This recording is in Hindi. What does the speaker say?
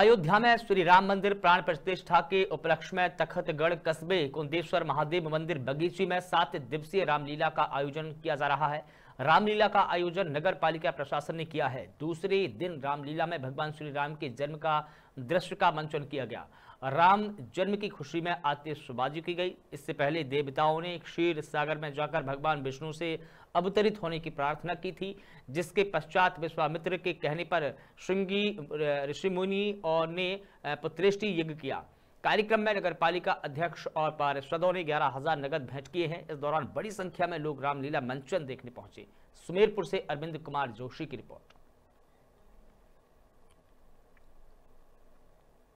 अयोध्या में श्री राम मंदिर प्राण प्रतिष्ठा के उपलक्ष्य में तखतगढ़ कस्बे कुंदेश्वर महादेव मंदिर बगीची में सात दिवसीय रामलीला का आयोजन किया जा रहा है रामलीला का आयोजन नगर पालिका प्रशासन ने किया है दूसरे दिन रामलीला में भगवान श्री राम के जन्म का दृश्य का मंचन किया गया राम जन्म की खुशी में आतिशबाजी की गई इससे पहले देवताओं ने क्षीर सागर में जाकर भगवान विष्णु से अवतरित होने की प्रार्थना की थी जिसके पश्चात विश्वामित्र के कहने पर श्रृंगी ऋषि मुनि और ने पुत्रेष्टि यज्ञ किया कार्यक्रम में नगर पालिका अध्यक्ष और पार्षदों ने ग्यारह हजार नगद भेंट किए हैं इस दौरान बड़ी संख्या में लोग रामलीला मंचन देखने पहुंचे सुमेरपुर से अरविंद कुमार जोशी की रिपोर्ट